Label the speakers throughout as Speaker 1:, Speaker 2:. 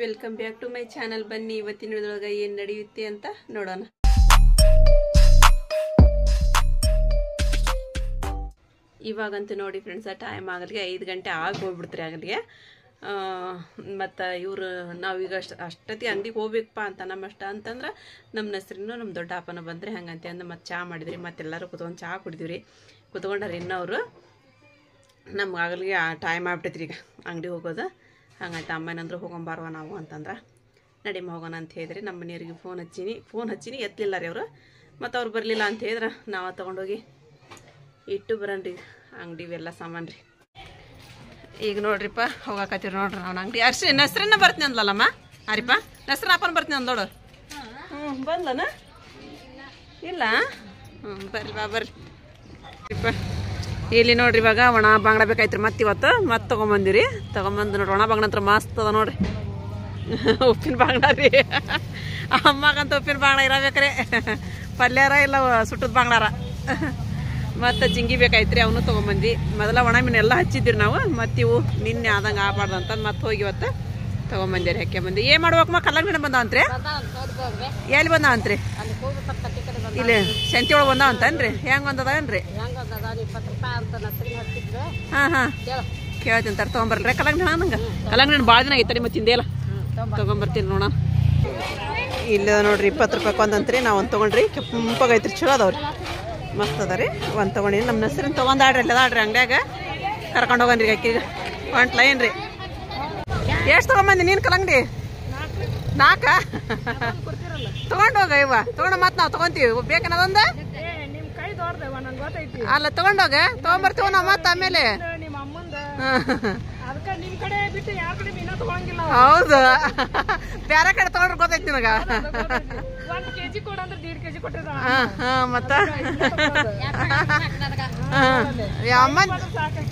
Speaker 1: welcome back to my channel ಬನ್ನಿ ಇವತ್ತಿನ ವಿಡಿಯೋದೊಳಗೆ ಏನು ನಡೆಯುತ್ತೆ ಅಂತ ನೋಡೋಣ ಇವಾಗಂತೂ ನೋಡಿ ಫ್ರೆಂಡ್ಸ್ ಆ ಟೈಮ್ ಆಗಲಿಗೆ ಐದು ಗಂಟೆ ಆಗಿ ಹೋಗ್ಬಿಡ್ತಾರೆ ಆಗಲಿಗೆ ಮತ್ತು ಇವರು ನಾವೀಗ ಅಷ್ಟು ಅಷ್ಟೊತ್ತಿಗೆ ಅಂಗಡಿಗೆ ಹೋಗ್ಬೇಕಪ್ಪ ಅಂತ ನಮ್ಮಷ್ಟ ಅಂತಂದ್ರೆ ನಮ್ಮ ಹೆಸ್ರಿನೂ ನಮ್ಮ ದೊಡ್ಡ ಅಪ್ಪನ ಬಂದರೆ ಹಂಗಂತೆ ಅಂದ್ರೆ ಮತ್ತು ಚಹಾ ಮಾಡಿದ್ರಿ ಮತ್ತೆಲ್ಲರೂ ಕುತ್ಕೊಂಡು ಚಹಾ ಕುಡಿದಿವ್ರಿ ರೀ ಇನ್ನವರು ಅವರು ನಮ್ಗೆ ಆಗಲಿಗೆ ಟೈಮ್ ಆಗ್ಬಿಟ್ಟೈತ್ರಿ ಈಗ ಅಂಗಡಿ ಹೋಗೋದು ಹಂಗಂತ ಅಮ್ಮನಂದ್ರೆ ಹೋಗೊಂಬಾರ್ವ ನಾವು ಅಂತಂದ್ರೆ ನಡಿಮ ಹೋಗೋಣ ಅಂತ ಹೇಳಿದ್ರಿ ನಮ್ಮ ಮನೆಯವ್ರಿಗೆ ಫೋನ್ ಹಚ್ಚೀನಿ ಫೋನ್ ಹಚ್ಚೀನಿ ಎತ್ತಲಿಲ್ಲ ರೀ ಅವರು ಮತ್ತು ಅವ್ರು ಬರಲಿಲ್ಲ ಅಂತ ಹೇಳಿದ್ರೆ ನಾವು ತೊಗೊಂಡೋಗಿ ಇಟ್ಟು ಬರೋಣ್ರಿ ಅಂಗಡಿ ಇವೆಲ್ಲ ಸಾಮಾನು ರೀ ಈಗ ನೋಡ್ರಿಪ್ಪ ಹೋಗಾಕತ್ತೀವಿ ನೋಡ್ರಿ ನಾವು ಅಂಗಡಿ ಅರ್ಶಿ ನಸ್ರನ್ನ ಬರ್ತೀನಿ ಅಂದ್ಲಲ್ಲಮ್ಮ ಹರಿಪ್ಪ ನಸ್ರನ್ನ ಅಪ್ಪನ ಬರ್ತೀನಿ ಅಂದೋಡು ನೋಡು ಹ್ಞೂ ಬಂದ್ಲನ ಇಲ್ಲ ಹ್ಞೂ ಬರ್ರಿ ಬಾ ಬರ್ರಿ ಇಲ್ಲಿ ನೋಡ್ರಿ ಇವಾಗ ಒಣ ಬಂಗಡ ಬೇಕಾಯ್ತ್ರಿ ಮತ್ತೆ ಇವತ್ತು ಮತ್ತೆ ತೊಗೊಂಬಂದಿರಿ ತೊಗೊಂಬಂದು ನೋಡ್ರಿ ಒಣ ಬಂಗಡ ಅಂತ ಮಸ್ತ್ ಅದ ನೋಡ್ರಿ ಉಪ್ಪಿನ ಬಂಗಡ ರೀ ಅಮ್ಮಗಂತ ಉಪ್ಪಿನ ಬಂಗಡ ಇರಬೇಕ್ರಿ ಪಲ್ಯಾರ ಇಲ್ಲ ಸುಟ್ಟದ ಬಾಂಗ್ಳಾರ ಮತ್ತೆ ಜಿಂಗಿ ಬೇಕಾಯ್ತ್ರಿ ಅವನು ತಗೊಂಬಂದಿ ಮೊದಲ ಒಣ ಮೀನು ಎಲ್ಲ ಹಚ್ಚಿದ್ರಿ ನಾವು ಮತ್ತೆ ಇವು ನಿನ್ನೆ ಆದಂಗೆ ಆಗಬಾರ್ದು ಅಂತ ಮತ್ತೆ ಹೋಗಿ ಇವತ್ತು ತೊಗೊಂಬಂದಿರಿ ಹಾಕಿ ಬಂದು ಏನು ಮಾಡ್ಬೇಕಮ್ಮ ಕಲ್ಲಂಗ ಮೀನು ರೀ ಎಲ್ಲಿ ಬಂದಾವಂತ್ರಿ ಇಲ್ಲಿ ಸಂತಿ ಒಳಗೆ ಅಂತನ್ರಿ ಹೆಂಗೆ ಏನ್ರಿ ಹಾ ಹಾ ಕೇಳ್ತೀನಿ ತರ ತೊಗೊಂಬರ್ರಿ ಕಲಂಗಡಿ ಹಣ ನಂಗೆ ಕಲಂಗಡಿ ಹಣ್ಣು ಭಾಳ ದಿನ ಐತರಿ ಮತ್ತೆ ತಿಂದೇಲ ತಗೊಂಬರ್ತೀನಿ ನೋಡ ಇಲ್ಲ ನೋಡ್ರಿ ಇಪ್ಪತ್ತು ರೂಪಾಯಿ ಒಂದಂತ್ರಿ ನಾವು ಒಂದು ತೊಗೊಂಡ್ರಿ ಕೆಂಪಾಗೈತ್ರಿ ಚಲೋ ಅದಾವ್ರಿ ಮಸ್ತ್ ಅದ ರೀ ಒಂದು ತೊಗೊಂಡಿನಿ ನಮ್ಮ ಹೆಸ್ರಿನ ತೊಗೊಂಡು ಆಡ್ರಿ ಇಲ್ಲ ಆಡ್ರಿ ಕರ್ಕೊಂಡು ಹೋಗನ್ರಿ ಅಕ್ಕಿಗೆ ಹೊಂಟ್ಲ ಲೈನ್ ರೀ ಎಷ್ಟು ತೊಗೊಂಬಂದಿ ನೀನು ಕಲಂಗಡಿ ನಾಲ್ಕಾ ತೊಗೊಂಡೋಗ ಇವ ತೊಗೊಂಡು ಮತ್ತೆ ನಾವು ತೊಗೊಂತೀವಿ ಬೇಕನ್ನೋದೊಂದು ಅಲ್ಲ ತಗೊಂಡೋಗ ತಗೊಂಬರ್ತೀವ ನಾವು ಆಮೇಲೆ ಹೌದು ಬೇರೆ ಕಡೆ ತಗೊಂಡ್ರ ಗೊತ್ತೈತಿ ನಿನಗ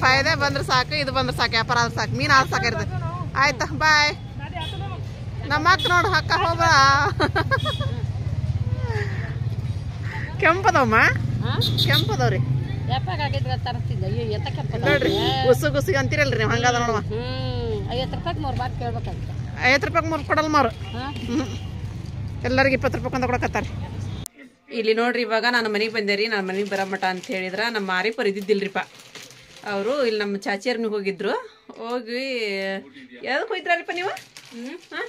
Speaker 1: ಫಾಯ್ದೆ ಬಂದ್ರೆ ಸಾಕು ಇದು ಬಂದ್ರೆ ಸಾಕು ವ್ಯಾಪಾರ ಆದ್ರೆ ಸಾಕು ಮೀನ್ ಆದ್ರೆ ಸಾಕಿರ್ತದೆ ಆಯ್ತಾ ಬಾಯ್ ನಮ್ಮ ಅಕ್ಕ ನೋಡು ಅಕ್ಕ ಹೋಗ ಕೆಂಪದಮ್ಮ ಕೆಂಪದವ್ರಿ ಎಪ್ಪಾಗ ಆಗಿದ್ರ ತರ್ತಿದ್ದೆ ಅಯ್ಯೋ ಎತ್ತ ಕೆಂಪದ ನೋಡ್ರಿ ಗುಸು ಅಂತೀರಲ್ರಿ ನೀವು ಹಂಗಾದ ನೋಡುವ ಹ್ಞೂ ಐವತ್ತು ರೂಪಾಯಿ ಮೂರು ಬಾತ್ ಕೇಳ್ಬೇಕಾಗ್ತದೆ ಐವತ್ತು ರೂಪಾಯಿಗೆ ಮೂರು ಕೊಡಲ್ಲ ಮಾರು ಹ್ಞೂ ಎಲ್ಲರಿಗೆ ಇಪ್ಪತ್ತು ರೂಪಾಯಿ ಅಂತ ಕೊಡಕತ್ತಾರೆ ಇಲ್ಲಿ ನೋಡ್ರಿ ಇವಾಗ ನಾನು ಮನೆಗೆ ಬಂದೆ ರೀ ನಾನು ಮನೆಗೆ ಬರಮಟ ಅಂತ ಹೇಳಿದ್ರೆ ನಮ್ಮ ಮಾರಿಪರ್ ಇದ್ದಿದ್ದಿಲ್ರಿಪ್ಪ ಅವರು ಇಲ್ಲಿ ನಮ್ಮ ಚಾಚಿಯರ್ನಿಗೆ ಹೋಗಿದ್ರು ಹೋಗಿ ಯಾವ್ದಕ್ಕೆ ಹೋಯ್ತಾರಪ್ಪ ನೀವು ಹಾಂ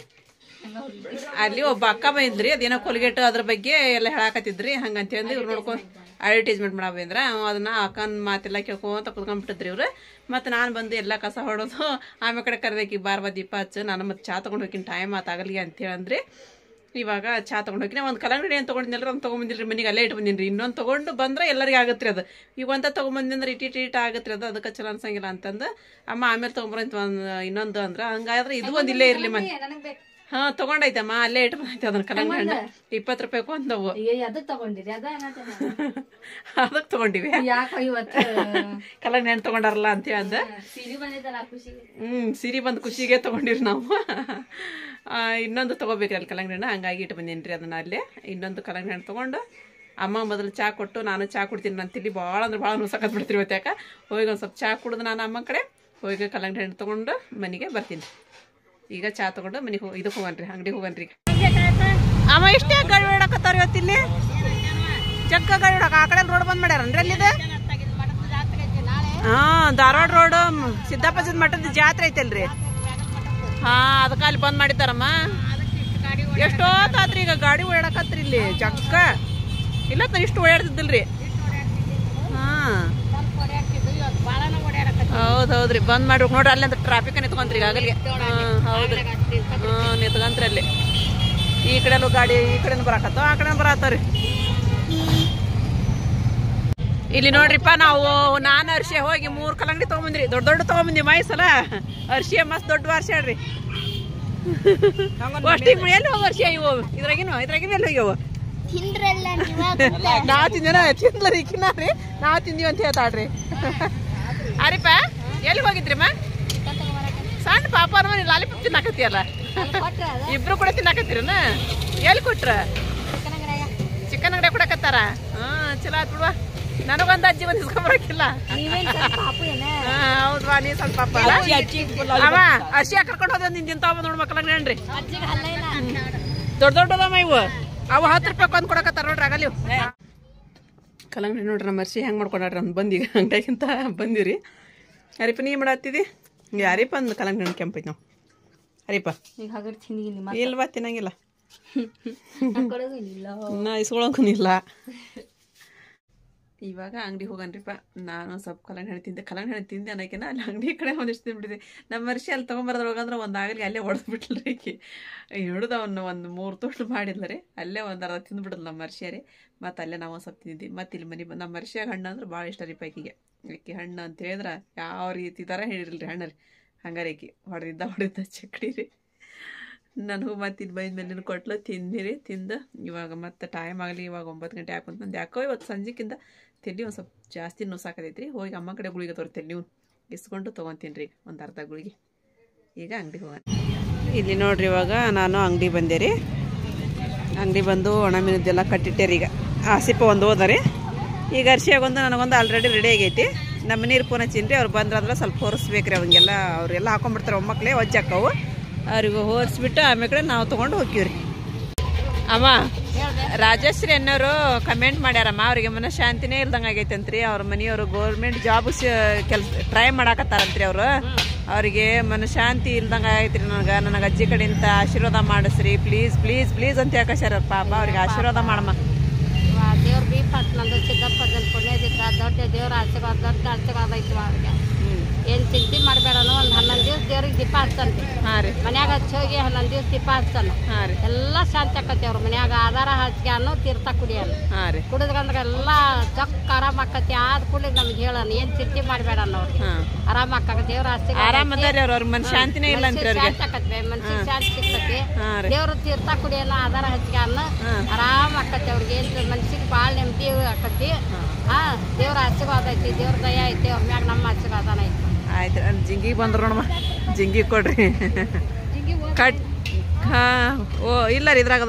Speaker 1: ಅಲ್ಲಿ ಒಬ್ಬ ಅಕ್ಕ ಬಂದ್ರಿ ಅದೇನೋ ಕೊಲ್ಗೇಟ್ ಅದ್ರ ಬಗ್ಗೆ ಎಲ್ಲ ಹೇಳಾಕತ್ತಿದ್ರಿ ಹಂಗಂತೇಳಿ ಇವ್ರು ನೋಡ್ಕೊಂಡು ಅಡ್ವರ್ಟೈಸ್ಮೆಂಟ್ ಮಾಡಾವೆ ಅಂದ್ರೆ ಅದನ್ನ ಅಕ್ಕನ ಮಾತೆಲ್ಲ ಕೇಳ್ಕೊಂತ ಕುತ್ಕೊಂಡ್ಬಿಟ್ಟಿದ್ರಿ ಇವ್ರು ಮತ್ತೆ ನಾನು ಬಂದು ಎಲ್ಲ ಕಸ ಹೊಡೋದು ಆಮೇಲೆ ಕಡೆ ಕರೆದಕ್ಕೆ ಬಾ ದೀಪ ಹಚ್ಚು ನಾನು ಮತ್ತೆ ಚಾ ತೊಗೊಂಡು ಹೋಗಿನ ಟೈಮ್ ಆತಾಗಲಿಗೆ ಅಂತೇಳಂದ್ರಿ ಇವಾಗ ಚಾ ತೊಗೊಂಡು ಹೋಗಿನಿ ಒಂದು ಕಲಂಗಡಿ ಏನು ತೊಗೊಂಡಿಲ್ಲ ಒಂದು ಬಂದಿಲ್ರಿ ಮನೆಗೆ ಅಲ್ಲೇ ಇಟ್ಟು ಬಂದಿನಿ ಇನ್ನೊಂದು ತೊಗೊಂಡು ಬಂದ್ರೆ ಎಲ್ಲರಿಗೆ ಆಗುತ್ತೆ ಅದು ಈಗ ಒಂದ ಇಟ್ಟಿ ಇಟ್ಟಿ ಇಟಿ ಆಗುತ್ತೆ ಅದು ಅದಕ್ಕೆ ಚಲೋ ಅನ್ಸಂಗಿಲ್ಲ ಅಂತಂದು ಅಮ್ಮ ಆಮೇಲೆ ತೊಗೊಂಬರಂತ ಒಂದು ಇನ್ನೊಂದು ಅಂದ್ರೆ ಹಂಗಾದ್ರೆ ಇದು ಒಂದು ಇಲ್ಲೇ ಇರಲಿ ಮನೆ ಹಾ ತಗೊಂಡೈತಮ್ಮ ಅಲ್ಲೇ ಬಂದೈತೆ ಅದನ್ನ ಕಲಂಗಡಿ ಇಪ್ಪತ್ತು ರೂಪಾಯಿ ಕೊಂದವು ಅದಕ್ಕೆ ತಗೊಂಡಿರಿ ಅದ ಅದಕ್ಕೆ ತಗೊಂಡಿವಿ ಯಾಕ ಹಣ್ಣು ತಗೊಂಡಾರಲ್ಲ ಅಂತ ಹೇಳ್ದ ಸಿರಿ ಬಂದಿದ್ದಲ್ಲ ಖುಷಿಗೆ ಹ್ಞೂ ಸಿರಿ ಬಂದು ಖುಷಿಗೆ ತಗೊಂಡಿರಿ ನಾವು ಇನ್ನೊಂದು ತಗೋಬೇಕ್ರಿ ಅಲ್ಲಿ ಕಲಂಗಡಿ ಹಣ್ಣು ಹಂಗಾಗಿ ಇಟ್ಟು ಬಂದೇನ್ರಿ ಅದನ್ನ ಅಲ್ಲೇ ಇನ್ನೊಂದು ಕಲಂಗಡಿ ಹಣ್ಣು ತಗೊಂಡು ಅಮ್ಮ ಮೊದಲು ಚಹಾ ಕೊಟ್ಟು ನಾನು ಚಹಾ ಕುಡ್ತೀನಿ ನನ್ನ ತಿಳಿ ಭಾಳ ಅಂದ್ರೆ ಭಾಳ ನುಸಕತ್ ಬಿಡ್ತೀರಿ ಮತ್ತೆ ಹೋಗಿ ಒಂದು ಸ್ವಲ್ಪ ಚಹಾ ಕುಡಿದು ನಾನು ಅಮ್ಮ ಕಡೆ ಹೋಗಿ ಕಲಂಗಡಿ ಹಣ್ಣು ತೊಗೊಂಡು ಮನೆಗೆ ಬರ್ತೀನಿ ಈಗ ಚಾ ತಗೊಂಡು ಮನೆಗೆ ಹೋಗಿ ಇದು ಹೋಗನ್ರಿ ಅಂಗಡಿ ಹೋಗನ್ರಿ ಅಮ್ಮ ಇಷ್ಟೇ ಗಾಡಿ ಹೊಡಕತ್ತಾರ ಇವತ್ತು ಇಲ್ಲಿ ಚಕ್ಕ ಗಾಡಿ ಹೊಡಕ ಆ ಕಡೆ ರೋಡ್ ಬಂದ್ ಮಾಡ್ಯಾರ ಅಲ್ಲಿದೆ ಹಾ ಧಾರವಾಡ ರೋಡ್ ಸಿದ್ದಾಪಜದ ಮಠದ ಜಾತ್ರೆ ಐತಲ್ರಿ ಹಾ ಅದಕ್ಕ ಅಲ್ಲಿ ಬಂದ್ ಮಾಡಿದ್ದಾರಮ್ಮ ಎಷ್ಟೋತ್ತಾತ್ರಿ ಈಗ ಗಾಡಿ ಓಡಾಡಕತ್ರಿ ಇಲ್ಲಿ ಚಕ್ಕ ಇಲ್ಲ ಇಷ್ಟು ಓಡಾಡ್ತಿದ್ದಿಲ್ರಿ ಹಾ ಹೌದ್ ಹೌದ್ರಿ ಬಂದ್ ಮಾಡ್ಬೇಕು ನೋಡ್ರಿ ಅಲ್ಲಿ ಟ್ರಾಫಿಕ್ ನಿತ್ಕೊಂತ್ರಿ ಆಗಲಿ ಹೌದ್ರಿ ಹ್ಮ್ ನಿತ್ಕೊಂತ್ರಿ ಅಲ್ಲಿ ಈ ಕಡೆಲ್ಲೂ ಗಾಡಿ ಈ ಕಡೆ ಬರಾಕತ್ತವ ಆ ಕಡೆ ಬರಾತವ್ರಿ ಇಲ್ಲಿ ನೋಡ್ರಿಪ್ಪ ನಾವು ನಾನು ಅರ್ಶಿ ಹೋಗಿ ಮೂರ್ ಕಲಂಗಡಿ ತೊಗೊಂಬಂದ್ರಿ ದೊಡ್ಡ ದೊಡ್ಡ ತೊಗೊಂಬಂದಿ ಮೈಸಲ ಅರ್ಶಿ ಮಸ್ತ್ ದೊಡ್ಡ ವರ್ಷ ಹೇಳ್ರಿ ಅಷ್ಟಿಗೆ ಎಲ್ಲಿ ಹೋಗಿ ಅರ್ಶಿ ಇವು ಇದ್ರಾಗಿನ ಇದ್ರಾಗಿನ ಎಲ್ಲಿ ಹೋಗ್ಯವು ನಾವ್ ತಿಂದಿನ ತಿಂದ್ಲರಿ ರೀ ನಾವ್ ತಿಂದಿವಿ ಅಂತ ಹೇಳ್ತಾಳ್ರಿ ಅರಿಪ ಎಲ್ಲಿ ಹೋಗಿದ್ರಿಮ್ಮ ಸಣ್ಣ ಪಾಪ ನೀವು ಲಾಲಿಪಾಪ್ ತಿನ್ನಾಕತ್ತೀಯಲ್ಲ ಇಬ್ರು ಕೂಡ ತಿನ್ನಕತ್ತೀರನ ಎಲ್ಲಿ ಕೊಟ್ರ ಚಿಕನ್ ಅಂಗಡಿ ಕೊಡಕತ್ತಾರ ಹಾ ಚಲೋ ಆತ್ ಬಿಡುವ ನನಗೊಂದು ಅಜ್ಜಿ ಒಂದು ಇಸ್ಕೊಂಬರಕಿಲ್ಲ ಹೌದ್ವಾ ನೀ ಸ್ವಲ್ಪ ಪಾಪ ಅರ್ಶಿ ಕರ್ಕೊಂಡು ಹೋದ್ರೆ ನಿನ್ ತಿಂತಾವ ನೋಡ್ ಮಕ್ಕಳ ದೊಡ್ಡ ದೊಡ್ಡದಮ್ಮ ಇವು ಅವು ಹತ್ತು ರೂಪಾಯಿ ಕೊಂದು ಕೊಡಕತ್ತಾರ ನೋಡ್ರಿ ಆಗಲ್ಲ ಕಲಂಗಡಿ ನೋಡ್ರಿ ನಮ್ಮ ಮರ್ಸಿ ಹೆಂಗೆ ಮಾಡ್ಕೊಂಡ್ರಿ ಅಂತ ಬಂದೀಗ ಅಂಗಡಿಯಾಗಿಂತ ಬಂದಿರಿ ಅರಿಪ್ಪ ನೀ ಮಾಡತ್ತಿದಿ ಯಾರಿಪ್ಪ ಅಂದ್ ಕಲಂಗಡಿ ಹಣ್ಣು ಕೆಂಪೈತಿ ನಾವು ಅರಿಪ್ಪ ಇಲ್ವಾ ತಿನ್ನಂಗಿಲ್ಲ ನಾ ಇಸ್ಕೊಳಂಗೂ ಇಲ್ಲ ಇವಾಗ ಅಂಗಡಿ ಹೋಗನ್ರಿಪ್ಪ ನಾನು ಸ್ವಲ್ಪ ಕಲ್ಯಾಣ ಹಣ್ಣು ತಿಂದೆ ಕಲ್ಯಾಣ ಹಣ್ಣು ತಿಂದೆ ಅನ್ನೋಕಿನ ಅಲ್ಲಿ ಅಂಗಡಿ ಕಡೆ ಒಂದಿಷ್ಟು ತಿಂದ್ಬಿಟ್ಟಿದೆ ನಮ್ಮ ವರ್ಷ ಅಲ್ಲಿ ತೊಗೊಂಬರೋದ್ರೊಳಗಂದ್ರೆ ಒಂದು ಆಗಲಿ ಅಲ್ಲೇ ಹೊಡೆದ್ಬಿಟ್ಲರಿ ಈಕೆ ಹಿಡಿದು ಅವನು ಒಂದು ಮೂರು ಮಾಡಿಲ್ಲ ರೀ ಅಲ್ಲೇ ಒಂದು ಅರ್ಧ ತಿಂದ್ಬಿಡೋದು ನಮ್ಮ ರೀ ಮತ್ತು ಅಲ್ಲೇ ನಾವು ಒಂದು ಸ್ವಲ್ಪ ತಿಂದಿದ್ವಿ ಮತ್ತು ಇಲ್ಲಿ ಮನೆ ನಮ್ಮ ಮರ್ಷಿಯಾಗ ಹಣ್ಣು ಅಂದ್ರೆ ಭಾಳ ಇಷ್ಟ ರೀ ಪೈಕಿಗೆ ಈಕೆ ಹಣ್ಣು ಅಂತ ಹೇಳಿದ್ರೆ ಯಾವ ರೀತಿ ಥರ ಹೇಳಿರಲ್ರಿ ಹಣ್ಣು ರೀ ಹಂಗಾರೆ ಈಕೆ ಹೊಡೆದಿದ್ದ ಹೊಡೆದ ಚಕ್ಡಿ ರೀ ನನಗೂ ಮತ್ತೆ ಇದು ಬೈದ ಮೇಲೆ ಕೊಟ್ಲು ತಿಂದಿರಿ ತಿಂದು ಇವಾಗ ಮತ್ತೆ ಟೈಮ್ ಆಗಲಿ ಇವಾಗ ಒಂಬತ್ತು ಗಂಟೆ ಹಾಕೊಂತ ಬಂದು ಯಾಕೋ ಇವತ್ತು ಸಂಜೆಕಿಂದ ತಿಂಡಿ ಒಂದು ಸ್ವಲ್ಪ ಜಾಸ್ತಿ ಸಾಕತೈತ್ರಿ ಹೋಗಿ ಅಮ್ಮ ಕಡೆ ಗುಳಿಗೆ ತೋರ್ತೀನಿ ನೀವು ಇಸ್ಕೊಂಡು ತೊಗೊತೀನಿ ರೀ ಒಂದು ಅರ್ಧ ಗುಳಿಗೆ ಈಗ ಅಂಗಡಿ ಹೋಗ ಇಲ್ಲಿ ನೋಡ್ರಿ ಇವಾಗ ನಾನು ಅಂಗಡಿ ಬಂದೆ ರೀ ಅಂಗಡಿ ಬಂದು ಒಣ ಮೀನದ್ದೆಲ್ಲ ಕಟ್ಟಿಟ್ಟೆ ರೀ ಈಗ ಆಸಿಪ ಒಂದು ರೀ ಈಗ ಅರ್ಶಿಯಾಗೊಂದು ನನಗೊಂದು ಆಲ್ರೆಡಿ ರೆಡಿ ಆಗೈತಿ ನಮ್ಮ ನೀರು ಪೂನ ಚಿನ್ರಿ ಅವ್ರು ಬಂದ್ರಂದ್ರೆ ಸ್ವಲ್ಪ ಹೊರಿಸ್ಬೇಕ್ರಿ ಅವಂಗೆಲ್ಲ ಅವರೆಲ್ಲ ಹಾಕೊಂಡ್ಬಿಡ್ತಾರೆ ಒಮ್ಮಕ್ಳೆ ಒಜ್ಜಾಕವು ಅವ್ರಿಗೆ ಹೋರಿಸ್ಬಿಟ್ಟು ಆಮೇಲೆ ನಾವು ತೊಗೊಂಡು ಹೋಗ್ತೀವ್ರಿ ಅಮ್ಮ ರಾಜಶ್ರೀ ಅನ್ನೋರು ಕಮೆಂಟ್ ಮಾಡ್ಯಾರಮ್ಮ ಅವ್ರಿಗೆ ಮನಃಶಾಂತಿನೇ ಇಲ್ದಂಗೆ ಆಗೈತಂತ್ರಿ ಅವ್ರ ಮನೆಯವರು ಗೌರ್ಮೆಂಟ್ ಜಾಬ್ ಕೆಲಸ ಟ್ರೈ ಮಾಡಾಕತ್ತಾರಂತ್ರಿ ಅವರು ಅವರಿಗೆ ಮನಃಶಾಂತಿ ಇಲ್ದಂಗೆ ಆಗೈತ್ರಿ ನನಗೆ ನನಗೆ ಅಜ್ಜಿ ಕಡೆಯಿಂದ ಆಶೀರ್ವಾದ ಮಾಡಿಸ್ರಿ ಪ್ಲೀಸ್ ಪ್ಲೀಸ್ ಪ್ಲೀಸ್ ಅಂತ ಹೇಳ್ಕೊಸ್ಯಾರ ಪಾಪ ಅವ್ರಿಗೆ ಆಶೀರ್ವಾದ ಮಾಡಮ್ಮ ದೇವ್ರ ಬಿ ಫಸ್ಟ್ ನಂದು ಸಿದ್ದಪ್ಪ ಪುಣ್ಯದಿಂದ ದೊಡ್ಡ ದೇವ್ರ ಆಶೀರ್ವಾದ ದೊಡ್ಡ ಆಶೀರ್ವಾದ ಐತಿ ಅವ್ರಿಗೆ ಏನ್ ಚಿಂತೆ ಮಾಡಬೇಡನು ಒಂದು ಹನ್ನೊಂದ್ ದಿವ್ಸ ದೇವ್ರಿಗೆ ದೀಪ ಹಚ್ತಂತೆ ಮನ್ಯಾಗ ಹಚ್ಚಿ ಹೋಗಿ ಹನ್ನೊಂದು ದಿವ್ಸ ದೀಪ ಹಚ್ತಾನ ಎಲ್ಲಾ ಶಾಂತಿ ಆಕತಿ ಅವ್ರ ಮನ್ಯಾಗ ಆಧಾರ ಹಚ್ಕ್ಯಾನು ತೀರ್ಥ ಕುಡಿಯನು ಕುಡಿದ್ಗಂದ್ರ ಎಲ್ಲಾ ಚೊಕ್ಕ ಆರಾಮ ಆಕತಿ ಆದ ಕೂಡ ನಮ್ಗೆ ಹೇಳೋಣ ಏನ್ ಚಿಂತೆ ಮಾಡಬೇಡ ಅವ್ರಿಗೆ ಆರಾಮ ದೇವ್ರ ಆಸ್ತಿ ಆರಾಮ ಶಾಂತಿ ಆಕತಿ ಮನ್ಸಿಗೆ ಶಾಂತಿ ಸಿಗ್ತತಿ ದೇವ್ರ ತೀರ್ಥ ಕುಡಿಯನು ಆಧಾರ ಹಚ್ಕ್ಯಾನು ಆರಾಮ ಆಕತಿ ಅವ್ರಿಗೆ ಏನ್ ಮನ್ಸಿಗೆ ಭಾಳ ನೆಮ್ಮದಿ ಆಕತಿ ಹ ದೇವ್ರ ಆಶೀರ್ವಾದ ಐತಿ ದೇವ್ರ ದಯ ಐತಿ ಅವ್ರ ಮ್ಯಾಗ ನಮ್ಮ ಆಶೀರ್ವಾದನ ಐತಿ ಆಯ್ತು ಅಲ್ಲಿ ಜಿಂಗಿ ಬಂದ್ರು ನೋಡಮ್ಮ ಜಿಂಗಿ ಕೊಡ್ರಿ ಕಟ್ ಹಾ ಓ ಇಲ್ಲ ರೀ ಇದ್ರಾಗ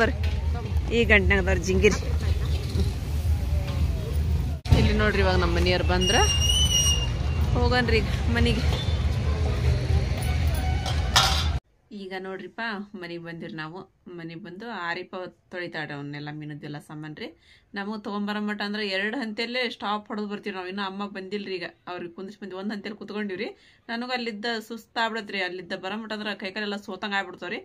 Speaker 1: ಈ ಗಂಟನಾಗ ಅದಾವ್ರಿ ಜಿಂಗಿ ಇಲ್ಲಿ ನೋಡ್ರಿ ಇವಾಗ ನಮ್ಮ ಮನೆಯವ್ರು ಬಂದ್ರೆ ಹೋಗನ್ರಿ ಈಗ ಮನೆಗೆ ಈಗ ನೋಡ್ರಿಪ್ಪ ಮನೆಗೆ ಬಂದಿರಿ ನಾವು ಮನೆಗೆ ಬಂದು ಆರಿಪ ತೊಳಿತಾಡ ಅವನ್ನೆಲ್ಲ ಮೀನದ್ದೆಲ್ಲ ಸಾಮಾನು ರೀ ನಮಗೆ ತೊಗೊಂಬರೋ ಮಟ್ಟ ಅಂದ್ರೆ ಎರಡು ಹಂತೆಯಲ್ಲೇ ಸ್ಟಾಪ್ ಹೊಡೆದು ಬರ್ತೀವಿ ನಾವು ಇನ್ನೂ ಅಮ್ಮ ರೀ ಈಗ ಅವ್ರಿಗೆ ಕುಂದಿಸ್ ಬಂದು ಒಂದು ಹಂತಲ್ಲಿ ಕುತ್ಕೊಂಡಿವ್ರಿ ನನಗೆ ಅಲ್ಲಿದ್ದ ಸುಸ್ತಾಗ್ಬಿಡತ್ರಿ ಅಲ್ಲಿದ್ದ ಬರೋ ಮಟ್ಟ ಅಂದ್ರೆ ಕೈಕಾಲೆಲ್ಲ ಸೋತಂಗೆ ಆಗ್ಬಿಡ್ತಾವ್ರಿ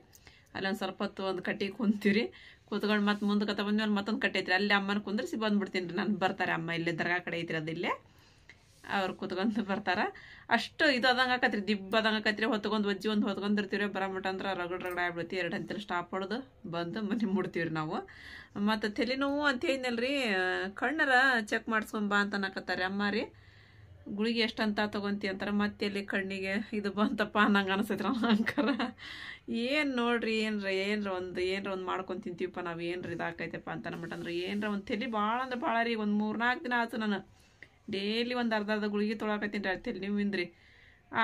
Speaker 1: ಅಲ್ಲೊಂದು ಸ್ವಲ್ಪ ಹೊತ್ತು ಒಂದು ಕಟ್ಟಿಗೆ ಕುಂತೀರಿ ಕುತ್ಕೊಂಡು ಮತ್ತೆ ಮುಂದೆ ಬಂದ್ವಿ ಬಂದ್ಮೇಲೆ ಮತ್ತೊಂದು ಕಟ್ಟಿ ಅಲ್ಲಿ ಅಮ್ಮನ ಕುಂದ್ರಿಸಿ ಬಂದ್ಬಿಡ್ತೀನಿ ರೀ ನಾನು ಬರ್ತಾರೆ ಅಮ್ಮ ಇಲ್ಲೇ ದರ್ಗಾ ಕಡೆ ಐತ್ರಿ ಅದಿಲ್ಲೇ ಅವ್ರು ಕುತ್ಕೊಂಡು ಬರ್ತಾರ ಅಷ್ಟು ಇದು ಅದಂಗ ಆಕತ್ರಿ ದಿಬ್ಬ ಅದಂಗ ಹೊತ್ಕೊಂಡು ಒಜ್ಜಿ ಒಂದು ಹೊತ್ಕೊಂಡಿರ್ತೀವ್ರಿ ಬರಮಟ ಅಂದ್ರೆ ರಗಡ್ ರಗಡ ಆಗ್ಬಿಡ್ತೀವಿ ಎರಡು ಹಂತಲ್ಲಿ ಸ್ಟಾಪ್ ಹೊಡೆದು ಬಂದು ಮನೆ ಮುಡ್ತೀವ್ರಿ ನಾವು ಮತ್ತು ತಲೆನೋವು ಅಂತ ರೀ ಕಣ್ಣರ ಚೆಕ್ ಮಾಡಿಸ್ಕೊಂಬಾ ಅಂತ ಅನ್ನಕತ್ತಾರೆ ಅಮ್ಮ ರೀ ಗುಳಿಗೆ ಎಷ್ಟಂತ ತೊಗೊಂತಿ ಅಂತಾರೆ ಮತ್ತೆ ಎಲ್ಲಿ ಕಣ್ಣಿಗೆ ಇದು ಬಂತಪ್ಪ ನಂಗೆ ಅನಿಸ್ತೈತ್ರ ಅಂಕರ ಏನು ನೋಡ್ರಿ ಏನ್ರ ಏನ್ರ ಒಂದು ಏನರ ಒಂದು ಮಾಡ್ಕೊಂಡು ತಿಂತೀವಪ್ಪ ನಾವು ಏನರ ಇದಾಕೈತಪ್ಪ ಅಂತ ಅನ್ಬಿಟ್ಟು ಅಂದ್ರೆ ಏನರ ಒಂದು ತಲೆ ಭಾಳ ಅಂದ್ರೆ ಭಾಳ ರೀ ಒಂದು ಮೂರ್ನಾಲ್ಕು ದಿನ ಆಯ್ತು ನಾನು ಡೇಲಿ ಒಂದು ಅರ್ಧ ಅರ್ಧ ಗುಳಿಗೆ ತೊಳಕತ್ತೀನಿ ರೀ ಇಂದ್ರಿ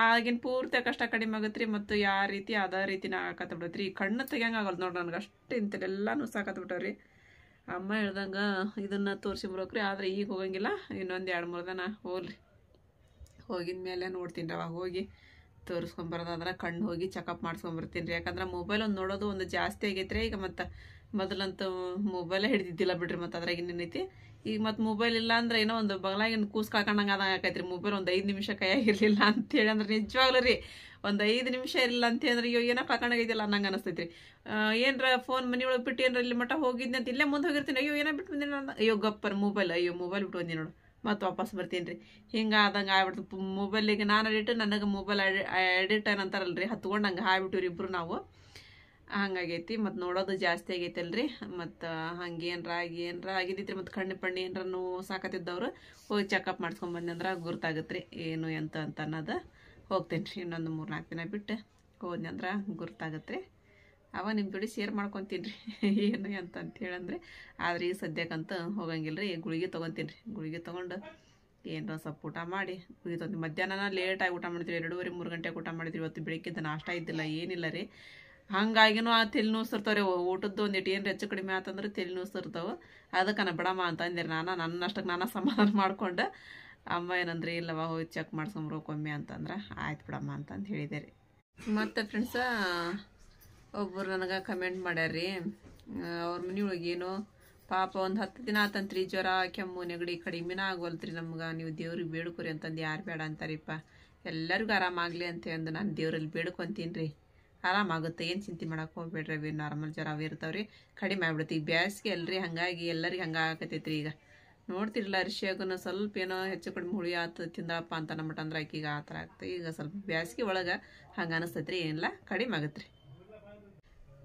Speaker 1: ಆಗಿನ ಪೂರ್ತಿ ಕಷ್ಟ ಕಡಿಮೆ ಆಗುತ್ತೆ ರೀ ಮತ್ತು ಯಾವ ರೀತಿ ಅದೇ ನಾ ರೀತಿನ ಬಿಡತ್ರಿ ಈ ಕಣ್ಣು ತೆಗಿಯಂಗಾಗಲ್ಲ ನೋಡಿ ನನಗೆ ಅಷ್ಟು ಸಾಕತ್ ಬಿಟ್ಟವ್ರಿ ಅಮ್ಮ ಹೇಳ್ದಂಗೆ ಇದನ್ನು ತೋರಿಸಿ ಬರೋಕ್ರಿ ಆದರೆ ಈಗ ಹೋಗಂಗಿಲ್ಲ ಇನ್ನೊಂದು ಎರಡು ಮೂರು ದಿನ ಹೋಗ್ರಿ ಹೋಗಿದ ಮೇಲೆ ನೋಡ್ತೀನಿ ರೀ ಅವಾಗ ಹೋಗಿ ತೋರಿಸ್ಕೊಂಬರೋದಾದ್ರೆ ಕಣ್ಣು ಹೋಗಿ ಚೆಕಪ್ ಮಾಡ್ಸ್ಕೊಂಬರ್ತೀನಿ ರೀ ಯಾಕಂದ್ರೆ ಮೊಬೈಲ್ ಒಂದು ನೋಡೋದು ಒಂದು ಜಾಸ್ತಿ ಆಗೈತೆ ರೀ ಈಗ ಮತ್ತು ಮೊದಲಂತೂ ಮೊಬೈಲೇ ಹಿಡಿದಿದ್ದಿಲ್ಲ ಬಿಡ್ರಿ ಮತ್ತು ಅದ್ರಾಗ ಇನ್ನೇನೈತಿ ಈಗ ಮತ್ ಮೊಬೈಲ್ ಇಲ್ಲ ಅಂದ್ರೆ ಏನೋ ಒಂದು ಬಗಲಾಗಿನ ಕೂಸ್ ಕಾಕೊಂಡಂಗ ಆಕೈತ್ರಿ ಮೊಬೈಲ್ ಒಂದು ಐದು ನಿಮಿಷ ಕೈಯಾಗಿರ್ಲಿಲ್ಲ ಅಂತ ಹೇಳಿ ಅಂದ್ರೆ ನಿಜವಾಗ್ಲೂ ರೀ ಒಂದು ಐದು ನಿಮಿಷ ಇರಲಿಲ್ಲ ಅಂತ ಹೇಳಿದ್ರೆ ಅಯ್ಯೋ ಏನೋ ಇದೆಯಲ್ಲ ಅನ್ನಂಗ ಅನಿಸ್ತೈತ್ರಿ ಏನ್ರ ಫೋನ್ ಮನೆಯೊಳಗೆ ಬಿಟ್ಟು ಏನರ ಇಲ್ಲಿ ಮಟ್ಟ ಹೋಗಿದ್ನಿ ಅಂತ ಇಲ್ಲೇ ಮುಂದೆ ಹೋಗಿರ್ತೀನಿ ಅಯ್ಯೋ ಏನೋ ಬಿಟ್ಟು ಬಂದಿನ ಅಯ್ಯೋ ಗಪ್ಪರ್ ಮೊಬೈಲ್ ಅಯ್ಯೋ ಮೊಬೈಲ್ ಬಿಟ್ಟು ಬಂದಿನಿ ನೋಡು ಮತ್ತು ವಾಪಸ್ ಬರ್ತೀನಿ ರೀ ಆದಂಗ ಆದಂಗೆ ಆಗ್ಬಿಡ್ತು ಮೊಬೈಲಿಗೆ ನಾನು ಅಡಿಟ್ ನನಗೆ ಮೊಬೈಲ್ ಅಡಿಟ್ ಎಡಿಟ್ ಅಂತಾರಲ್ರಿ ರೀ ಹತ್ಕೊಂಡು ಹಂಗೆ ಆಗ್ಬಿಟ್ಟಿವ್ರಿ ಇಬ್ಬರು ನಾವು ಹಂಗಾಗೈತಿ ಮತ್ತು ನೋಡೋದು ಜಾಸ್ತಿ ಆಗೈತಿ ಅಲ್ರಿ ಮತ್ತು ಹಂಗೆ ಏನರ ಆಗಿ ಏನರ ಮತ್ತು ಕಣ್ಣು ಪಣ್ಣು ಏನರ ನೋವು ಸಾಕತ್ತಿದ್ದವ್ರು ಹೋಗಿ ಚೆಕಪ್ ಮಾಡ್ಸ್ಕೊಂಬಂದ್ರೆ ಗುರ್ತಾಗತ್ತೆ ರೀ ಏನು ಎಂತ ಅಂತ ಅನ್ನೋದು ಹೋಗ್ತೇನೆ ರೀ ಇನ್ನೊಂದು ಮೂರು ನಾಲ್ಕು ದಿನ ಬಿಟ್ಟು ಅಂದ್ರೆ ಗುರ್ತಾಗತ್ತೆ ರೀ ಅವ ನಿಮ್ಮ ಜೋಡಿ ಶೇರ್ ಮಾಡ್ಕೊತೀನಿ ರೀ ಏನು ಅಂತ ಹೇಳಂದ್ರೆ ಆದ್ರೆ ಈಗ ಸದ್ಯಕ್ಕಂತೂ ಹೋಗಂಗಿಲ್ಲ ರೀ ಗುಳಿಗೆ ತೊಗೊತೀನಿ ರೀ ಗುಳಿಗೆ ತೊಗೊಂಡು ಏನರ ಸ್ವಲ್ಪ ಊಟ ಮಾಡಿ ಗುಳಿಗೆ ತೊಗೊಂಡು ಮಧ್ಯಾಹ್ನ ಲೇಟಾಗಿ ಊಟ ಮಾಡ್ತೀವಿ ಎರಡೂವರೆ ಮೂರು ಗಂಟೆಗೆ ಊಟ ಮಾಡಿದ್ವಿ ಇವತ್ತು ಬೆಳಿಗ್ಗೆದ್ದು ನಾಷ್ಟ ಇದ್ದಿಲ್ಲ ಏನಿಲ್ಲ ರೀ ಹಂಗಾಗಿನೂ ಆ ತಲೆ ರೀ ಊಟದ್ದು ಇಟ್ಟು ಏನು ಹೆಚ್ಚು ಕಡಿಮೆ ಆತಂದ್ರೆ ತಲೆ ನೋವು ಅದಕ್ಕನ ಬಿಡಮ್ಮ ಅಂತ ಅಂದಿರಿ ನಾನು ನನ್ನಷ್ಟಕ್ಕೆ ನಾನು ಸಮಾಧಾನ ಮಾಡಿಕೊಂಡು ಅಮ್ಮ ಏನಂದ್ರೆ ಇಲ್ಲವ ಹೋಗಿ ಚೆಕ್ ಕೊಮ್ಮೆ ಅಂತಂದ್ರೆ ಆಯ್ತು ಬಿಡಮ್ಮ ಅಂತಂದು ಹೇಳಿದೆ ರೀ ಮತ್ತು ಫ್ರೆಂಡ್ಸ ಒಬ್ಬರು ನನಗೆ ಕಮೆಂಟ್ ಮಾಡ್ಯಾರ್ರಿ ಅವ್ರ ಮನೆಯೊಳಗೆ ಏನು ಪಾಪ ಒಂದು ಹತ್ತು ದಿನ ಆತಂತ್ರಿ ಜ್ವರ ಕೆಮ್ಮು ನೆಗಡಿ ಕಡಿಮೆನ ಆಗೋಲ್ತ್ರಿ ನಮ್ಗೆ ನೀವು ದೇವ್ರಿಗೆ ಬೇಡ್ಕೊರಿ ಅಂತಂದು ಯಾರು ಬೇಡ ಅಂತಾರಿಪ್ಪ ಎಲ್ಲರಿಗೂ ಆರಾಮಾಗಲಿ ಅಂತ ಅಂದು ನಾನು ದೇವ್ರಲ್ಲಿ ಬೇಡ್ಕೊತೀನಿ ರೀ ಆರಾಮಾಗುತ್ತೆ ಏನು ಚಿಂತೆ ಮಾಡೋಕೆ ಹೋಗ್ಬೇಡ್ರಿ ಅವು ನಾರ್ಮಲ್ ಜ್ವರ ಅವು ರೀ ಕಡಿಮೆ ಆಗ್ಬಿಡುತ್ತೆ ಈಗ ಬ್ಯಾಸ್ಗೆ ಅಲ್ರಿ ಹಾಗಾಗಿ ಎಲ್ಲರಿಗೆ ಹಂಗೆ ರೀ ಈಗ ನೋಡ್ತಿರಲ್ಲ ಅರಿಶಿಯಾಗೂ ಸ್ವಲ್ಪ ಏನೋ ಹೆಚ್ಚು ಕಡಿಮೆ ಹುಳಿ ಆತು ತಿಂದಳಪ್ಪ ಅಂತ ಆಕೆ ಈಗ ಆ ಥರ ಆಗ್ತದೆ ಈಗ ಸ್ವಲ್ಪ ಬ್ಯಾಸಿಗೆ ಒಳಗೆ ಹಂಗೆ ರೀ ಏನಿಲ್ಲ ಕಡಿಮೆ ಆಗತ್ತೆ ರೀ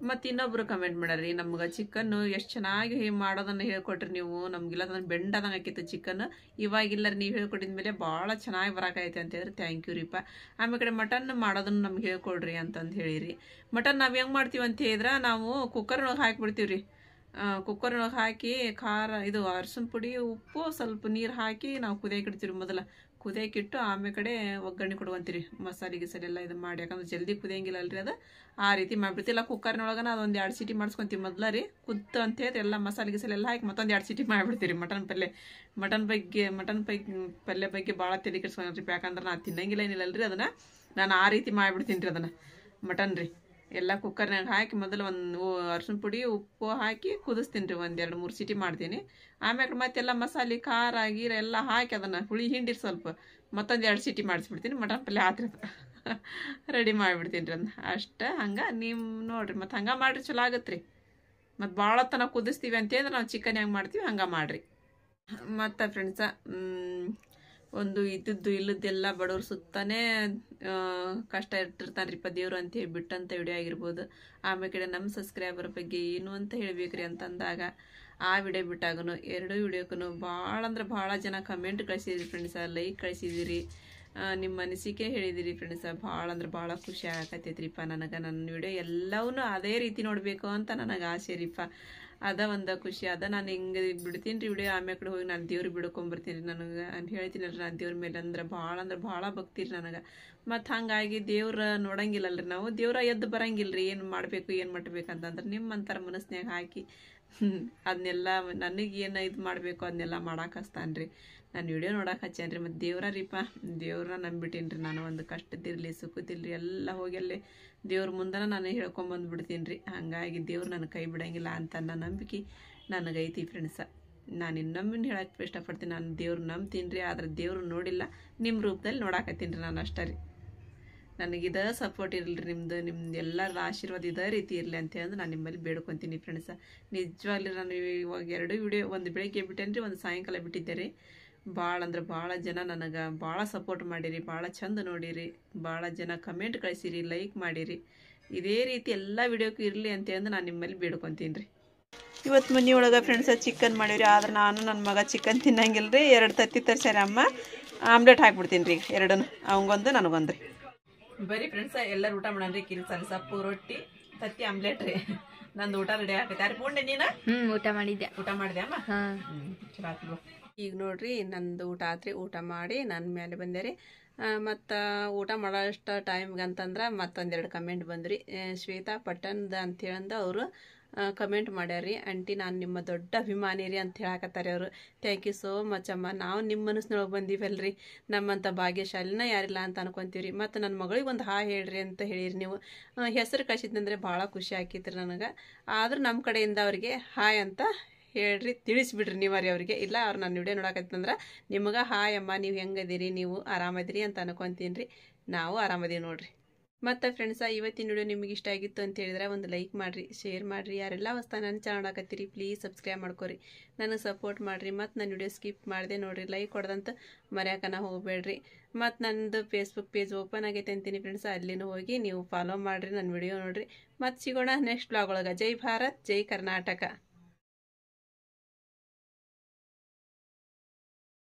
Speaker 1: ಮತ್ತು ಇನ್ನೊಬ್ರು ಕಮೆಂಟ್ ಮಾಡ್ರಿ ನಮ್ಗೆ ಚಿಕನ್ನು ಎಷ್ಟು ಚೆನ್ನಾಗಿ ಮಾಡೋದನ್ನು ಹೇಳ್ಕೊಟ್ರಿ ನೀವು ನಮಗಿಲ್ಲ ಅದನ್ನ ಬೆಂಡದಂಗೆ ಆಕೈತೆ ಚಿಕನ್ ಇವಾಗಿಲ್ಲ ನೀವು ಹೇಳ್ಕೊಟ್ಟಿದ ಮೇಲೆ ಭಾಳ ಚೆನ್ನಾಗಿ ಬರೋಕೈತೆ ಅಂತ ಹೇಳಿ ಥ್ಯಾಂಕ್ ಯು ರೀಪಾ ಆಮೇಲೆ ಕಡೆ ಮಟನ್ ಮಾಡೋದನ್ನು ನಮ್ಗೆ ಹೇಳ್ಕೊಡ್ರಿ ಅಂತಂದು ಹೇಳಿರಿ ಮಟನ್ ನಾವು ಹೆಂಗೆ ಮಾಡ್ತೀವಿ ಅಂತ ಹೇಳಿದ್ರೆ ನಾವು ಕುಕ್ಕರ್ನೊಳಗೆ ಹಾಕಿಬಿಡ್ತೀವಿ ರೀ ಕುಕ್ಕರ್ನೊಳಗೆ ಹಾಕಿ ಖಾರ ಇದು ಅರ್ಶಿನ ಪುಡಿ ಉಪ್ಪು ಸ್ವಲ್ಪ ನೀರು ಹಾಕಿ ನಾವು ರೀ ಮೊದಲು ಕುದಿಯೋಕ್ಕಿಟ್ಟು ಆಮೇಲೆ ಕಡೆ ಒಗ್ಗರಣೆ ಕೊಡುವಂತೀರಿ ಮಸಾಲೆ ಗಿಸಲೆ ಎಲ್ಲ ಇದು ಮಾಡಿ ಯಾಕಂದ್ರೆ ಜಲ್ದಿ ಕುದಿಯಂಗಿಲ್ಲ ಅಲ್ರಿ ಅದು ಆ ರೀತಿ ಮಾಡಿಬಿಡ್ತಿಲ್ಲ ಕುಕ್ಕರ್ನೊಳಗನ ಅದೊಂದು ಎರಡು ಸೀಟಿ ಮಾಡಿಸ್ಕೊಂತೀವಿ ಮೊದಲ ರೀ ಕುದ್ದು ಅಂತ ಹೇಳಿ ಎಲ್ಲ ಮಸಾಲೆ ಗಿಸಲೆ ಎಲ್ಲ ಹಾಕಿ ಮತ್ತೊಂದು ಎರಡು ಸೀಟಿ ಮಾಡಿಬಿಡ್ತೀರಿ ಮಟನ್ ಪಲ್ಯ ಮಟನ್ ಬಗ್ಗೆ ಮಟನ್ ಪೈ ಪಲ್ಯ ಬಗ್ಗೆ ಭಾಳ ತಲೆ ರೀ ಯಾಕಂದ್ರೆ ನಾನು ತಿನ್ನಂಗಿಲ್ಲ ಏನಿಲ್ಲ ಅಲ್ರಿ ಅದನ್ನು ನಾನು ಆ ರೀತಿ ಮಾಡಿಬಿಡ್ತೀನಿ ರೀ ಅದನ್ನು ಮಟನ್ ರೀ ಎಲ್ಲ ಕುಕ್ಕರ್ನಾಗ ಹಾಕಿ ಮೊದಲು ಒಂದು ಅರ್ಶಿನ ಪುಡಿ ಉಪ್ಪು ಹಾಕಿ ಕುದಿಸ್ತೀನಿ ರೀ ಒಂದೆರಡು ಮೂರು ಸಿಟಿ ಮಾಡ್ತೀನಿ ಆಮ್ಯಾಗ ಮತ್ತೆಲ್ಲ ಮಸಾಲೆ ಖಾರ ಗೀರ ಎಲ್ಲ ಹಾಕಿ ಅದನ್ನು ಹುಳಿ ಹಿಂಡಿ ಸ್ವಲ್ಪ ಮತ್ತೊಂದು ಎರಡು ಸಿಟಿ ಮಾಡಿಸ್ಬಿಡ್ತೀನಿ ಮಟನ್ ಪಲ್ಯ ಆತ್ರಿ ರೆಡಿ ಮಾಡಿಬಿಡ್ತೀನಿ ರೀ ಅಂದ್ರೆ ಅಷ್ಟೇ ಹಂಗೆ ನೀವು ನೋಡಿರಿ ಮತ್ತು ಹಂಗೆ ಮಾಡಿರಿ ಚಲೋ ಆಗುತ್ತೆ ರೀ ಮತ್ತು ಭಾಳ ತನಕ ಕುದಿಸ್ತೀವಿ ಅಂತೇಳಿದ್ರೆ ನಾವು ಚಿಕನ್ ಹೆಂಗೆ ಮಾಡ್ತೀವಿ ಹಂಗೆ ಮಾಡಿರಿ ಮತ್ತು ಫ್ರೆಂಡ್ಸ ಒಂದು ಇದ್ದಿದ್ದು ಇಲ್ಲದ್ದೆಲ್ಲ ಬಡವ್ರ ಸುತ್ತಾನೆ ಕಷ್ಟ ಇಟ್ಟಿರ್ತಾನೆ ರೀ ದೇವ್ರು ಅಂತ ಹೇಳಿ ಬಿಟ್ಟಂಥ ವಿಡಿಯೋ ಆಗಿರ್ಬೋದು ಆಮೇಲೆ ಕಡೆ ನಮ್ಮ ಸಬ್ಸ್ಕ್ರೈಬರ್ ಬಗ್ಗೆ ಏನು ಅಂತ ಹೇಳ್ಬೇಕ್ರಿ ಅಂತಂದಾಗ ಆ ವಿಡಿಯೋ ಬಿಟ್ಟಾಗನು ಎರಡೂ ವಿಡಿಯೋಕ್ಕೂ ಭಾಳ ಅಂದ್ರೆ ಭಾಳ ಜನ ಕಮೆಂಟ್ ಕಳಿಸಿದ್ರಿ ಫ್ರೆಂಡ್ಸ ಲೈಕ್ ಕಳಿಸಿದಿರಿ ನಿಮ್ಮ ಅನಿಸಿಕೆ ಹೇಳಿದಿರಿ ಫ್ರೆಂಡ್ಸ ಭಾಳ ಅಂದ್ರೆ ಭಾಳ ಖುಷಿ ಆಗತ್ತೈತ್ರಿಪ್ಪ ನನಗೆ ನನ್ನ ವಿಡಿಯೋ ಎಲ್ಲವೂ ಅದೇ ರೀತಿ ನೋಡಬೇಕು ಅಂತ ನನಗೆ ಆಸೆ ರೀಪ್ಪ ಅದ ಒಂದು ಖುಷಿ ಅದ ನಾನು ಹಿಂಗೆ ಬಿಡ್ತೀನಿ ರೀ ವಿಡಿಯೋ ಆಮೇಲೆ ಕಡೆ ಹೋಗಿ ನಾನು ದೇವ್ರಿಗೆ ಬಿಡ್ಕೊಂಬರ್ತೀನಿ ರೀ ನನಗೆ ಅಂತ ಹೇಳ್ತೀನಲ್ರಿ ನಾನು ದೇವ್ರ ಮೇಲೆ ಅಂದ್ರೆ ಭಾಳ ಅಂದ್ರೆ ಭಾಳ ಭಕ್ತಿ ರೀ ನನಗೆ ಮತ್ತು ಹಾಗಾಗಿ ದೇವ್ರ ನೋಡಂಗಿಲ್ಲಲ್ರಿ ನಾವು ದೇವ್ರ ಎದ್ದು ಬರಂಗಿಲ್ಲ ರೀ ಏನು ಮಾಡಬೇಕು ಏನು ಮಾಡಬೇಕು ಅಂತಂದ್ರೆ ನಿಮ್ಮಂತರ ಮನಸ್ಸಿನಾಗ ಹಾಕಿ ಅದನ್ನೆಲ್ಲ ಏನು ಇದು ಮಾಡಬೇಕು ಅದನ್ನೆಲ್ಲ ಮಾಡಕ್ಕೆ ರೀ ನಾನು ವಿಡಿಯೋ ನೋಡಕ್ಕೆ ಹಚ್ಚೇನ್ರಿ ರೀ ಮತ್ತು ದೇವ್ರ ರೀಪ ದೇವ್ರನ್ನ ನಂಬಿಟ್ಟೀನಿ ರೀ ನಾನು ಒಂದು ಕಷ್ಟದಿರಲಿ ಸುಖದಿರಲಿ ಎಲ್ಲ ಹೋಗಿ ಅಲ್ಲಿ ದೇವ್ರ ಮುಂದನ ನಾನು ಹೇಳ್ಕೊಂಬಂದ್ಬಿಡ್ತೀನಿ ರೀ ಹಾಗಾಗಿ ದೇವ್ರು ನನ್ನ ಕೈ ಬಿಡೋಂಗಿಲ್ಲ ಅಂತ ನನ್ನ ನಂಬಿಕೆ ನನಗೈತಿ ಫ್ರೆಂಡ್ಸ ನಾನು ಇನ್ನೊಮ್ಮಿನ ಹೇಳಕ್ಕೆ ಇಷ್ಟಪಡ್ತೀನಿ ನಾನು ದೇವ್ರು ನಂಬ್ತೀನಿ ರೀ ಆದ್ರೆ ದೇವ್ರು ನೋಡಿಲ್ಲ ನಿಮ್ಮ ರೂಪದಲ್ಲಿ ನೋಡಾಕತ್ತೀನಿ ರೀ ನಾನು ಅಷ್ಟೇ ರೀ ನನಗಿದ ಸಪೋರ್ಟ್ ಇರಲಿ ನಿಮ್ಮದು ನಿಮ್ದು ಎಲ್ಲರ ಆಶೀರ್ವಾದ ಇದೇ ರೀತಿ ಇರಲಿ ಅಂತ ಹೇಳಿದ್ರೆ ನಾನು ನಿಮ್ಮಲ್ಲಿ ಬೇಡ್ಕೊತೀನಿ ಫ್ರೆಂಡ್ಸ ನಿಜವಾಗ್ಲೂ ನಾನು ಇವಾಗ ಎರಡು ವಿಡಿಯೋ ಒಂದು ಬೆಳಗ್ಗೆ ಬಿಟ್ಟೇನೆ ರೀ ಒಂದು ಸಾಯಂಕಾಲ ಬಿಟ್ಟಿದ್ದೆ ರೀ ಭಾಳ ಅಂದ್ರೆ ಭಾಳ ಜನ ನನಗೆ ಭಾಳ ಸಪೋರ್ಟ್ ಮಾಡಿರಿ ಭಾಳ ಚಂದ ನೋಡಿರಿ ಭಾಳ ಜನ ಕಮೆಂಟ್ ಕಳಿಸಿರಿ ಲೈಕ್ ಮಾಡಿರಿ ಇದೇ ರೀತಿ ಎಲ್ಲ ವಿಡಿಯೋಕ್ಕೂ ಇರಲಿ ಅಂತಂದು ನಾನು ನಿಮ್ಮಲ್ಲಿ ಬೇಡ್ಕೊತೀನಿ ರೀ ಇವತ್ತು ಮನೆ ಒಳಗೆ ಫ್ರೆಂಡ್ಸ ಚಿಕನ್ ಮಾಡಿವ್ರಿ ಆದ್ರೆ ನಾನು ನನ್ನ ಮಗ ಚಿಕನ್ ತಿನ್ನಂಗಿಲ್ಲ ರೀ ಎರಡು ತತ್ತಿ ತರಿಸ್ಯಾರ ಅಮ್ಮ ಆಮ್ಲೆಟ್ ಹಾಕ್ಬಿಡ್ತೀನಿ ರೀ ಎರಡನ್ನು ಅವಂಗೊಂದು ನನಗೊಂದು ರೀ ಬರೀ ಫ್ರೆಂಡ್ಸ ಎಲ್ಲರೂ ಊಟ ಮಾಡೋಣ್ರಿ ಕಿಲ್ಸಲ್ ಸೊಪ್ಪು ರೊಟ್ಟಿ ತತ್ತಿ ಆಮ್ಲೆಟ್ ರೀ ನಂದು ಊಟ ರೆಡಿ ಆಗ್ತೈತೆ ಯಾರು ಪೂಂಡೆ ನೀನು ಹ್ಞೂ ಊಟ ಮಾಡಿದ್ದೆ ಊಟ ಮಾಡಿದೆ ಅಮ್ಮ ಹ್ಞೂ ಚಲೋ ಈಗ ನೋಡ್ರಿ ನಂದು ಊಟ ಆತ್ರಿ ಊಟ ಮಾಡಿ ನನ್ನ ಮೇಲೆ ಬಂದೆ ಮತ್ತು ಊಟ ಮಾಡೋಷ್ಟು ಟೈಮ್ಗೆ ಅಂತಂದ್ರೆ ಮತ್ತೊಂದೆರಡು ಕಮೆಂಟ್ ಬಂದ್ರಿ ಶ್ವೇತಾ ಪಟ್ಟಣದ ಅಂತೇಳಂದು ಅವರು ಕಮೆಂಟ್ ಮಾಡ್ಯಾರಿ ಆಂಟಿ ನಾನು ನಿಮ್ಮ ದೊಡ್ಡ ಅಭಿಮಾನಿ ರೀ ಅಂತ ಹೇಳಕತ್ತಾರೆ ಅವರು ಥ್ಯಾಂಕ್ ಯು ಸೋ ಮಚ್ ಅಮ್ಮ ನಾವು ನಿಮ್ಮ ಮನಸ್ಸಿನೊಳಗೆ ಬಂದೀವಲ್ರಿ ನಮ್ಮಂಥ ಭಾಗ್ಯಶಾಲಿನ ಯಾರಿಲ್ಲ ಅಂತ ಅನ್ಕೊಂತೀವ್ರಿ ಮತ್ತು ನನ್ನ ಮಗಳಿಗೆ ಒಂದು ಹಾ ಹೇಳ್ರಿ ಅಂತ ಹೇಳಿರಿ ನೀವು ಹೆಸರು ಕಳಿಸಿದ್ನಂದ್ರೆ ಭಾಳ ಖುಷಿ ಆಕಿತ್ರಿ ನನಗೆ ಆದರೂ ನಮ್ಮ ಕಡೆಯಿಂದ ಅವರಿಗೆ ಹಾಯ್ ಅಂತ ಹೇಳ್ರಿ ತಿಳಿಸ್ಬಿಡ್ರಿ ನೀವರಿ ಅವರಿಗೆ ಇಲ್ಲ ಅವ್ರು ನನ್ನ ವಿಡಿಯೋ ನೋಡಕತ್ತಂದ್ರೆ ನಿಮ್ಗೆ ಹಾಯಮ್ಮ ನೀವು ಹೆಂಗದಿರಿ ನೀವು ಆರಾಮದಿರಿ ಅಂತ ಅನ್ಕೊತೀನಿ ರೀ ನಾವು ಆರಾಮದೀವಿ ನೋಡ್ರಿ ಮತ್ತು ಫ್ರೆಂಡ್ಸ ಇವತ್ತಿನ ವಿಡಿಯೋ ನಿಮ್ಗೆ ಇಷ್ಟ ಆಗಿತ್ತು ಅಂತ ಹೇಳಿದ್ರೆ ಒಂದು ಲೈಕ್ ಮಾಡಿರಿ ಶೇರ್ ಮಾಡಿರಿ ಯಾರೆಲ್ಲ ಹೊಸ್ತಾ ನನ್ನ ಚಾನಲ್ ಹಾಕತ್ತೀರಿ ಪ್ಲೀಸ್ ಸಬ್ಸ್ಕ್ರೈಬ್ ಮಾಡ್ಕೊರಿ ನನಗೆ ಸಪೋರ್ಟ್ ಮಾಡಿರಿ ಮತ್ತು ನನ್ನ ವಿಡಿಯೋ ಸ್ಕಿಪ್ ಮಾಡಿದೆ ನೋಡಿರಿ ಲೈಕ್ ಹೊಡೆದಂತ ಮರ್ಯಾಕನ ಹೋಗಬೇಡ್ರಿ ಮತ್ತು ನಂದು ಫೇಸ್ಬುಕ್ ಪೇಜ್ ಓಪನ್ ಆಗೈತೆ ಅಂತೀನಿ ಫ್ರೆಂಡ್ಸ್ ಅಲ್ಲಿನೂ ಹೋಗಿ ನೀವು ಫಾಲೋ ಮಾಡಿರಿ ನನ್ನ ವಿಡಿಯೋ ನೋಡಿರಿ ಮತ್ತು ಸಿಗೋಣ ನೆಕ್ಸ್ಟ್ ಬ್ಲಾಗ್ ಒಳಗೆ ಜೈ ಭಾರತ್ ಜೈ ಕರ್ನಾಟಕ